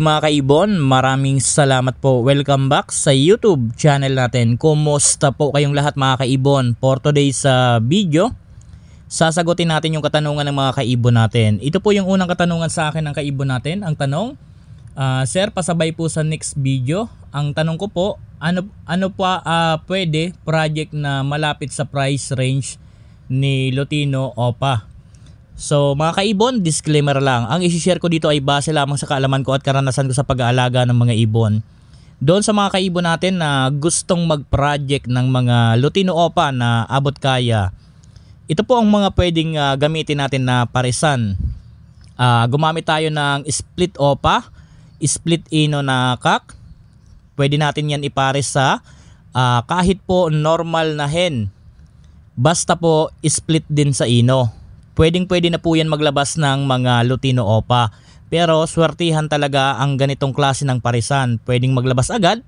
mga kaibon, maraming salamat po. Welcome back sa YouTube channel natin. Kumusta po kayong lahat mga kaibon? For today's uh, video, sasagutin natin yung katanungan ng mga kaibon natin. Ito po yung unang katanungan sa akin ng kaibon natin. Ang tanong, uh, Sir, pasabay po sa next video. Ang tanong ko po, ano, ano pa uh, pwede project na malapit sa price range ni Lutino Opa? So mga kaibon, disclaimer lang. Ang isishare ko dito ay base lamang sa kaalaman ko at karanasan ko sa pag-aalaga ng mga ibon. Doon sa mga kaibon natin na gustong mag-project ng mga Lutino Opa na abot kaya, ito po ang mga pwedeng uh, gamitin natin na parisan. Uh, gumamit tayo ng split opa, split ino na kak. Pwede natin yan ipares sa uh, kahit po normal na hen. Basta po split din sa ino pwedeng-pwede na po yan maglabas ng mga Lutino Opa. Pero swertihan talaga ang ganitong klase ng parisan. Pwedeng maglabas agad,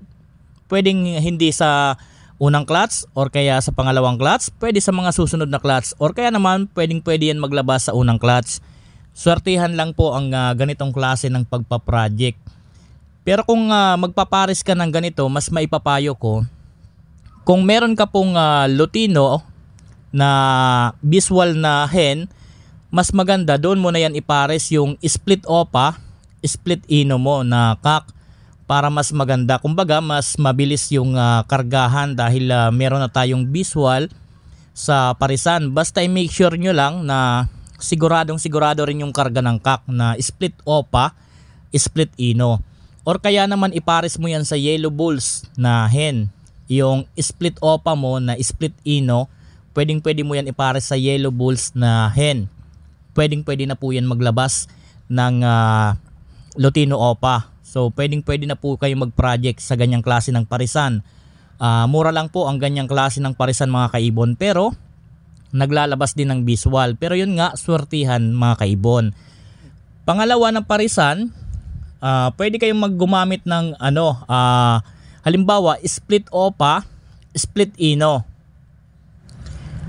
pwedeng hindi sa unang clutch or kaya sa pangalawang clutch, pwede sa mga susunod na clutch or kaya naman pwedeng pwede yan maglabas sa unang clutch. Swertihan lang po ang uh, ganitong klase ng pagpa-project. Pero kung uh, ah, magpaparis ka ng ganito, mas maipapayo ko, kung meron ka pong uh, Lutino na visual na hen, mas maganda doon mo na yan ipares yung split opa, split ino mo na kak para mas maganda. Kumbaga mas mabilis yung uh, kargahan dahil uh, meron na tayong visual sa parisan. Basta i-make sure nyo lang na siguradong sigurado rin yung karga ng kak na split opa, split ino. Or kaya naman ipares mo yan sa yellow bulls na hen. Yung split opa mo na split ino, pwedeng pwede mo yan ipares sa yellow bulls na hen pwedeng-pwede na po yan maglabas ng uh, Lutino OPA. So pwedeng-pwede na po kayo mag-project sa ganyang klase ng parisan. Uh, mura lang po ang ganyang klase ng parisan mga kaibon pero naglalabas din ng visual. Pero yun nga, swertihan mga kaibon. Pangalawa ng parisan, uh, pwede kayong maggumamit ng ano, uh, halimbawa split OPA, split INO.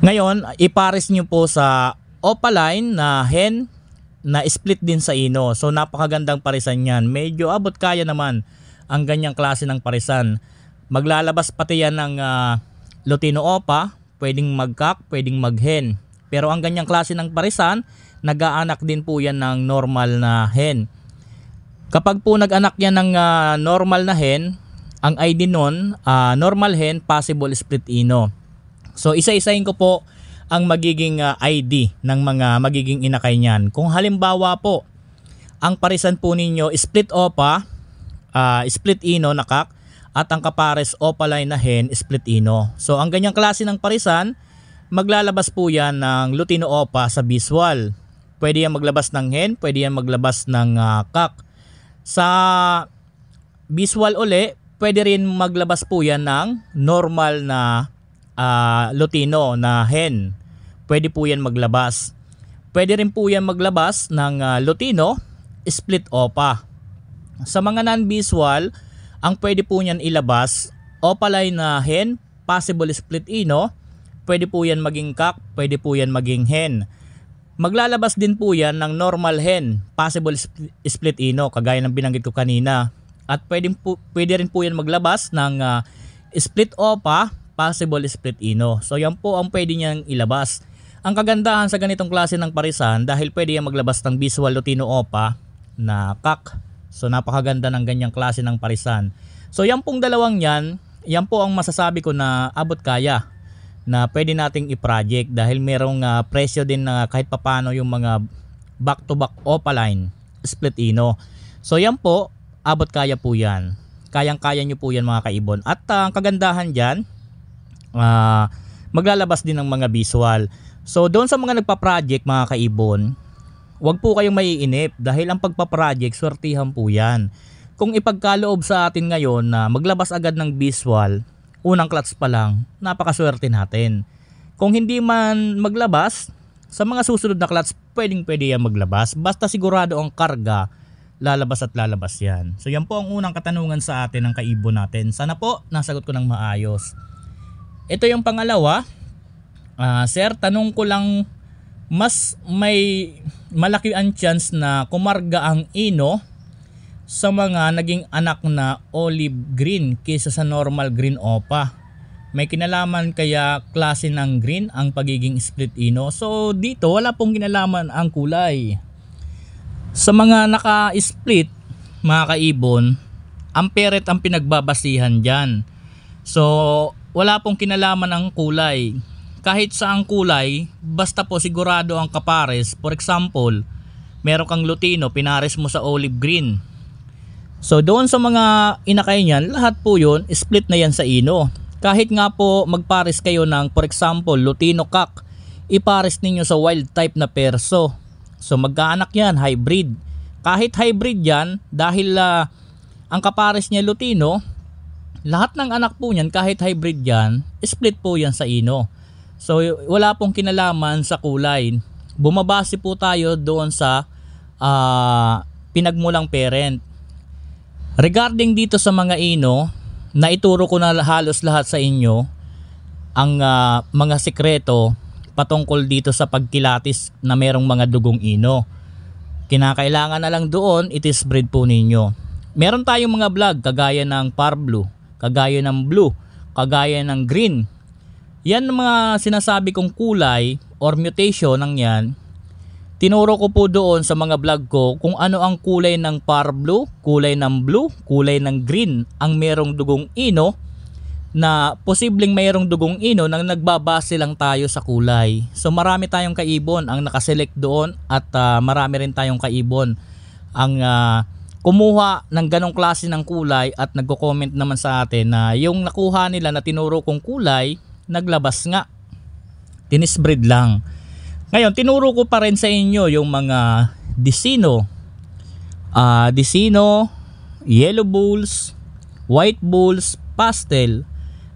Ngayon, ipares nyo po sa Opaline na hen na split din sa ino. So napakagandang parisan yan. Medyo abot kaya naman ang ganyang klase ng parisan. Maglalabas pati yan ng uh, Lutino Opa, pwedeng magkak, pwedeng maghen. Pero ang ganyang klase ng parisan, nag-aanak din po yan ng normal na hen. Kapag po nag-anak yan ng uh, normal na hen, ang ID nun, uh, normal hen, possible split ino. So isa-isahin ko po ang magiging uh, ah, ID ng mga magiging inakay niyan. Kung halimbawa po, ang parisan po ninyo split OPA, uh, split INO na kak, at ang kapares opaline na hen, split INO. So ang ganyang klase ng parisan, maglalabas po yan ng Lutino OPA sa visual. Pwede yan maglabas ng hen, pwede yan maglabas ng uh, kak. Sa visual uli, pwede rin maglabas po yan ng normal na uh, Lutino na hen pwede po yan maglabas. Pwede rin po yan maglabas ng ah, Lutino, split OPA. Sa mga non-visual, ang pwede po niyan ilabas, OPA line na hen, possible split ino, pwede po yan maging cock, pwede po yan maging hen. Maglalabas din po yan ng normal hen, possible split ino, kagaya ng binanggit ko kanina. At pwede, po, pwede rin po yan maglabas ng uh, split OPA, possible split ino. So yan po ang pwede niyang ilabas. Ang kagandahan sa ganitong klase ng parisan dahil pwede yan maglabas ng visual Lutino Opa na kak. So napakaganda ng ganyang klase ng parisan. So yan pong dalawang yan, yan po ang masasabi ko na abot kaya na pwede nating i-project dahil merong uh, presyo din na kahit papano yung mga back-to-back Opa line split ino. So yan po, abot kaya po yan. Kayang-kaya nyo po yan mga kaibon. At uh, ang kagandahan dyan, uh, maglalabas din ng mga visual. So doon sa mga nagpa-project mga kaibon, wag po kayong maiinip dahil ang pagpa-project, swertihan po yan. Kung ipagkaloob sa atin ngayon na maglabas agad ng visual, unang clutch pa lang, napakaswerte natin. Kung hindi man maglabas, sa mga susunod na clutch, pwedeng pwede yan maglabas. Basta sigurado ang karga, lalabas at lalabas yan. So yan po ang unang katanungan sa atin ng kaibon natin. Sana po nasagot ko ng maayos. Ito yung pangalawa. Uh, sir, tanong ko lang mas may malaki ang chance na kumarga ang ino sa mga naging anak na olive green kaysa sa normal green opa. May kinalaman kaya klase ng green ang pagiging split ino. So dito wala pong kinalaman ang kulay. Sa mga naka-split, mga kaibon, ang peret ang pinagbabasihan dyan. So wala pong kinalaman ang kulay. Kahit sa ang kulay, basta po sigurado ang kapares. For example, meron kang lutino, pinares mo sa olive green. So doon sa mga inakay niyan, lahat po yun, split na yan sa ino. Kahit nga po magpares kayo ng, for example, lutino kak, ipares ninyo sa wild type na perso. So magkaanak yan, hybrid. Kahit hybrid yan, dahil uh, ang kapares niya lutino, lahat ng anak po niyan, kahit hybrid yan, split po yan sa ino. So, wala pong kinalaman sa kulay. Bumabase po tayo doon sa uh, pinagmulang parent. Regarding dito sa mga ino, naituro ko na halos lahat sa inyo ang uh, mga sikreto patungkol dito sa pagkilatis na merong mga dugong ino. Kinakailangan na lang doon, it is breed po ninyo. Meron tayong mga vlog kagaya ng Parblu, kagaya ng blue, kagaya ng green. Yan mga sinasabi kong kulay or mutation ng yan, tinuro ko po doon sa mga vlog ko kung ano ang kulay ng par blue, kulay ng blue, kulay ng green ang merong dugong ino na posibleng mayroong dugong ino nang nagbabase lang tayo sa kulay. So marami tayong kaibon ang nakaselect doon at uh, marami rin tayong kaibon ang uh, kumuha ng ganong klase ng kulay at nagko-comment naman sa atin na yung nakuha nila na tinuro kong kulay, naglabas nga. Tinisbreed lang. Ngayon, tinuro ko pa rin sa inyo yung mga Dicino. Uh, ah, Dicino, Yellow Bulls, White Bulls, Pastel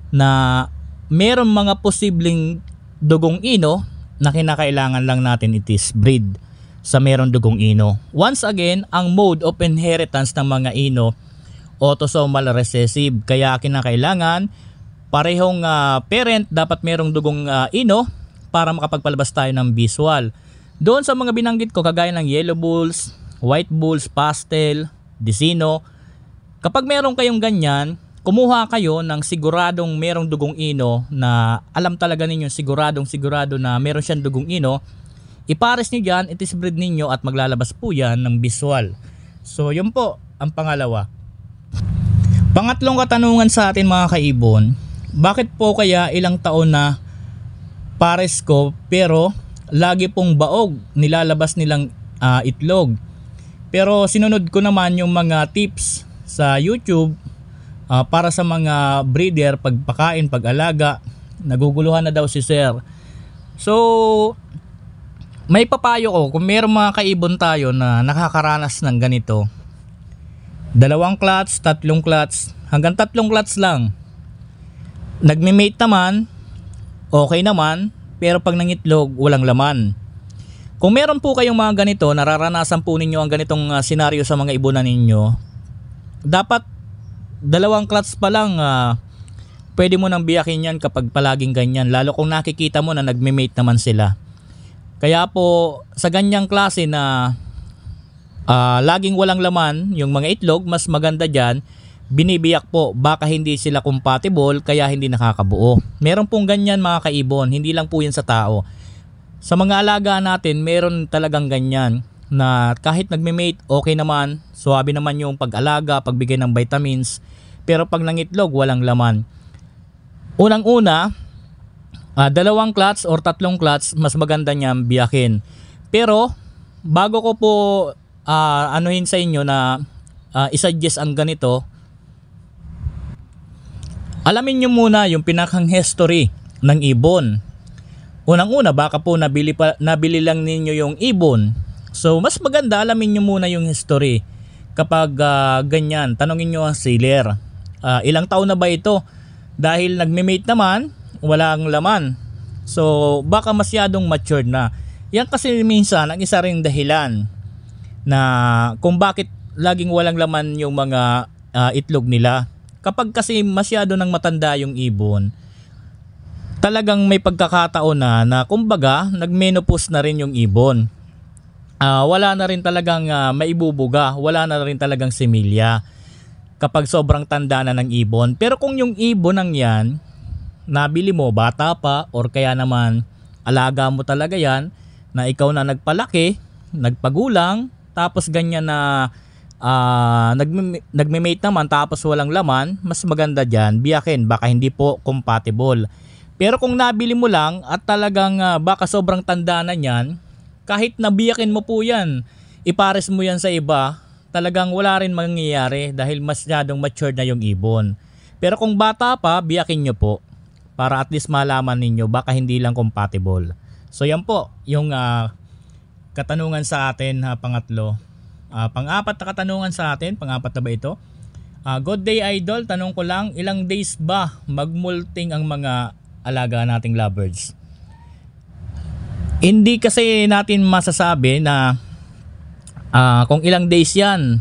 na merong mga posibleng dugong ino na kinakailangan lang natin itis breed sa merong dugong ino. Once again, ang mode of inheritance ng mga ino, autosomal recessive. Kaya kinakailangan parehong uh, parent dapat merong dugong uh, ino para makapagpalabas tayo ng visual. Doon sa mga binanggit ko, kagaya ng yellow bulls, white bulls, pastel, disino, kapag meron kayong ganyan, kumuha kayo ng siguradong merong dugong ino na alam talaga ninyo siguradong sigurado na meron siyang dugong ino Ipares nyo dyan, breed ninyo at maglalabas po yan ng visual. So yun po ang pangalawa. Pangatlong katanungan sa atin mga kaibon, bakit po kaya ilang taon na pares ko pero lagi pong baog nilalabas nilang uh, itlog? Pero sinunod ko naman yung mga tips sa YouTube uh, para sa mga breeder, pagpakain, pag-alaga. Naguguluhan na daw si Sir. So, may papayo ko kung mayroong mga kaibon tayo na nakakaranas ng ganito dalawang clutch, tatlong clutch hanggang tatlong clutch lang nagme-mate naman okay naman pero pag nangitlog walang laman kung meron po kayong mga ganito nararanasan po ninyo ang ganitong uh, senaryo sa mga ibunan ninyo dapat dalawang clutch pa lang uh, pwede mo nang biyakin yan kapag palaging ganyan lalo kung nakikita mo na nagme-mate naman sila kaya po sa ganyang klase na uh, laging walang laman yung mga itlog, mas maganda diyan binibiyak po baka hindi sila compatible kaya hindi nakakabuo. Meron pong ganyan mga kaibon, hindi lang po yan sa tao. Sa mga alaga natin, meron talagang ganyan na kahit nagme-mate, okay naman, suwabe naman yung pag-alaga, pagbigay ng vitamins, pero pag nangitlog, walang laman. Unang-una, uh, dalawang clutch or tatlong clutch, mas maganda niyang biyakin. Pero, bago ko po uh, anuhin sa inyo na uh, isuggest ang ganito, alamin nyo muna yung pinakang history ng ibon. Unang-una, baka po nabili, pa, nabili lang ninyo yung ibon. So, mas maganda alamin nyo muna yung history. Kapag uh, ganyan, tanongin nyo ang seller. Uh, ilang taon na ba ito? Dahil nagme-mate naman, walang laman. So baka masyadong mature na. Yan kasi minsan ang isa ring dahilan na kung bakit laging walang laman yung mga uh, itlog nila. Kapag kasi masyado nang matanda yung ibon, talagang may pagkakataon na na kumbaga nagmenopause na rin yung ibon. Uh, wala na rin talagang uh, maibubuga, wala na rin talagang similya kapag sobrang tanda na ng ibon. Pero kung yung ibon ng yan nabili mo bata pa or kaya naman alaga mo talaga yan na ikaw na nagpalaki, nagpagulang, tapos ganyan na uh, nagme- nagme-mate naman tapos walang laman, mas maganda dyan, biyakin, baka hindi po compatible. Pero kung nabili mo lang at talagang uh, baka sobrang tanda na niyan, kahit nabiyakin mo po yan, ipares mo yan sa iba, talagang wala rin mangyayari dahil masyadong mature na yung ibon. Pero kung bata pa, biyakin nyo po para at least malaman ninyo baka hindi lang compatible. So yan po yung uh, katanungan sa atin uh, pangatlo. Uh, pang-apat na katanungan sa atin, pang-apat na ba ito? Uh, good day idol, tanong ko lang, ilang days ba magmulting ang mga alaga nating lovebirds? Hindi kasi natin masasabi na uh, kung ilang days yan.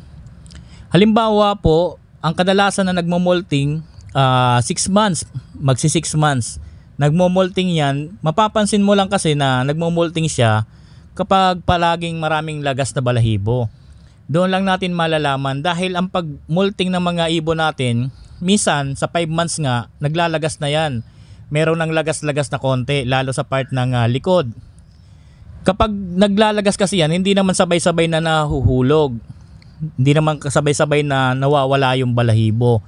Halimbawa po, ang kadalasan na nagmamulting uh, six months, magsi 6 months, nagmo-molting yan, mapapansin mo lang kasi na nagmo-molting siya kapag palaging maraming lagas na balahibo. Doon lang natin malalaman dahil ang pag-molting ng mga ibon natin, minsan sa 5 months nga, naglalagas na yan. Meron ng lagas-lagas na konti, lalo sa part ng uh, likod. Kapag naglalagas kasi yan, hindi naman sabay-sabay na nahuhulog. Hindi naman sabay-sabay na nawawala yung balahibo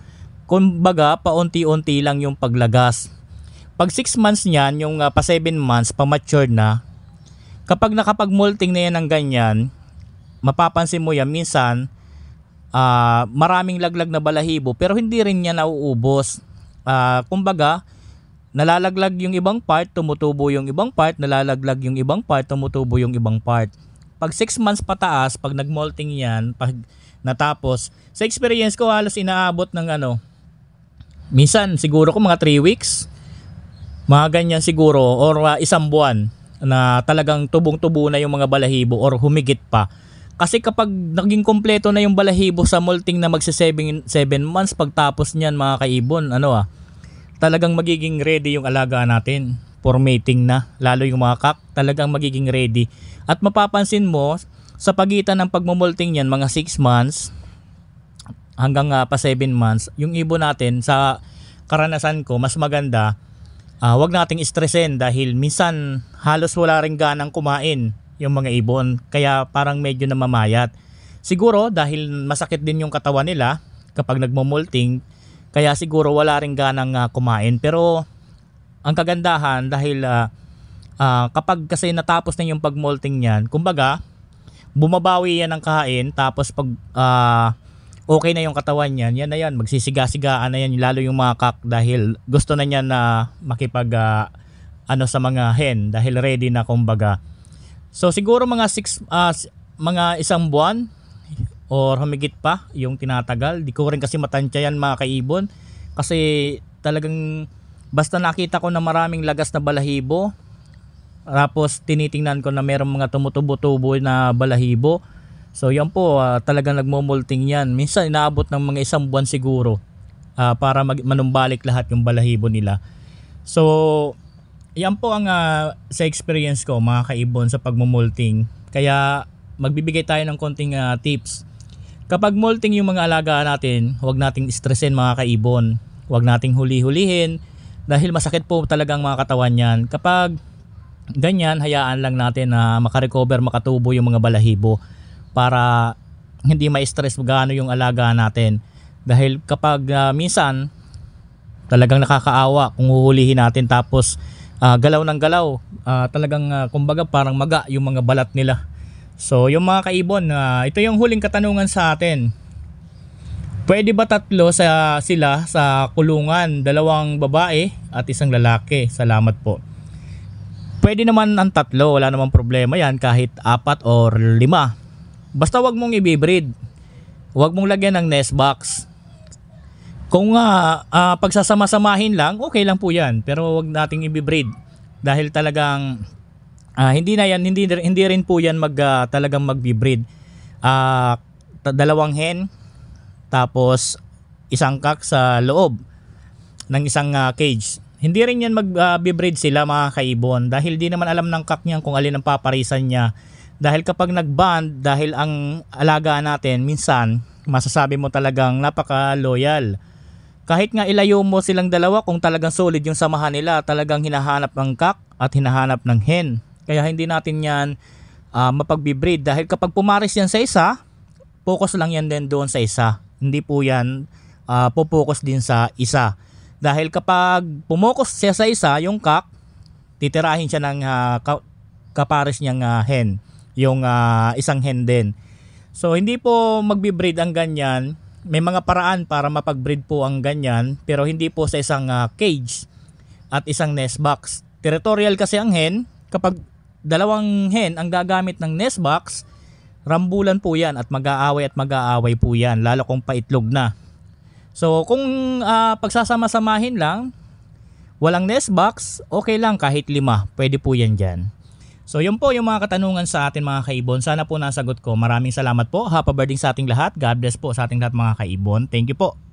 Kumbaga, paunti-unti lang yung paglagas. Pag 6 months niyan, yung uh, pa 7 months, pa-mature na, kapag nakapag-molting na yan ng ganyan, mapapansin mo yan, minsan, uh, maraming laglag na balahibo, pero hindi rin niya nauubos. Uh, kumbaga, nalalaglag yung ibang part, tumutubo yung ibang part, nalalaglag yung ibang part, tumutubo yung ibang part. Pag 6 months pataas, pag nagmolting yan, pag natapos, sa experience ko halos inaabot ng ano, minsan siguro ko mga 3 weeks mga ganyan siguro or uh, isang buwan na talagang tubong-tubo na yung mga balahibo or humigit pa. Kasi kapag naging kompleto na yung balahibo sa molting na magsa 7 months pagtapos niyan mga kaibon, ano ah, talagang magiging ready yung alaga natin for mating na, lalo yung mga kak, talagang magiging ready. At mapapansin mo, sa pagitan ng pagmumulting niyan, mga 6 months, hanggang uh, pa 7 months, yung ibon natin sa karanasan ko mas maganda uh, wag nating stressin dahil minsan halos wala ring ganang kumain yung mga ibon kaya parang medyo namamayat. Siguro dahil masakit din yung katawan nila kapag nagmumulting kaya siguro wala ring ganang uh, kumain pero ang kagandahan dahil uh, uh, kapag kasi natapos na yung pagmolting niyan, kumbaga bumabawi yan ng kain tapos pag uh, okay na yung katawan niyan, yan na yan, magsisiga-sigaan na yan, lalo yung mga kak dahil gusto na niya na makipag uh, ano sa mga hen dahil ready na kumbaga. So siguro mga 6 uh, ah, mga isang buwan or humigit pa yung tinatagal. Di ko rin kasi matansya yan mga kaibon kasi talagang basta nakita ko na maraming lagas na balahibo tapos tinitingnan ko na mayroong mga tumutubo-tubo na balahibo So yan po, uh, talagang nagmumulting yan. Minsan inaabot ng mga isang buwan siguro uh, para mag- manumbalik lahat yung balahibo nila. So yan po ang uh, sa experience ko mga kaibon sa pagmumulting. Kaya magbibigay tayo ng konting uh, tips. Kapag molting yung mga alaga natin, huwag nating stressin mga kaibon. Huwag nating huli-hulihin dahil masakit po talaga ang mga katawan yan. Kapag ganyan, hayaan lang natin na makarecover, makatubo yung mga balahibo para hindi ma-stress gaano yung alaga natin. Dahil kapag uh, minsan talagang nakakaawa kung huhulihin natin tapos uh, galaw ng galaw, uh, talagang uh, kumbaga parang maga yung mga balat nila. So yung mga kaibon, uh, ito yung huling katanungan sa atin. Pwede ba tatlo sa sila sa kulungan, dalawang babae at isang lalaki? Salamat po. Pwede naman ang tatlo, wala namang problema yan kahit apat or lima. Basta wag mong i-breed. Wag mong lagyan ng nest box. Kung uh, uh, pagsasama-samahin lang, okay lang po 'yan, pero wag nating i-breed dahil talagang uh, hindi na 'yan hindi hindi rin po 'yan mag uh, talagang magbi-breed. Uh, dalawang hen tapos isang cock sa loob ng isang uh, cage. Hindi rin yan mag-breed uh, sila mga kaibon dahil di naman alam ng cock niyan kung alin ang paparisan niya dahil kapag nag band dahil ang alaga natin, minsan, masasabi mo talagang napaka-loyal. Kahit nga ilayo mo silang dalawa kung talagang solid yung samahan nila, talagang hinahanap ng kak at hinahanap ng hen. Kaya hindi natin yan uh, mapagbibreed dahil kapag pumaris yan sa isa, focus lang yan din doon sa isa. Hindi po yan uh, ah, pupokus din sa isa. Dahil kapag pumokus siya sa isa, yung kak, titirahin siya ng uh, kapares niyang uh, hen yung uh, isang hen din. So hindi po magbi-breed ang ganyan. May mga paraan para mapag-breed po ang ganyan pero hindi po sa isang uh, cage at isang nest box. Territorial kasi ang hen. Kapag dalawang hen ang gagamit ng nest box, rambulan po yan at mag-aaway at mag-aaway po yan lalo kung paitlog na. So kung uh, pagsasama-samahin lang, walang nest box, okay lang kahit lima, pwede po yan diyan. So yun po yung mga katanungan sa atin mga kaibon. Sana po nasagot ko. Maraming salamat po. Happy birthday sa ating lahat. God bless po sa ating lahat mga kaibon. Thank you po.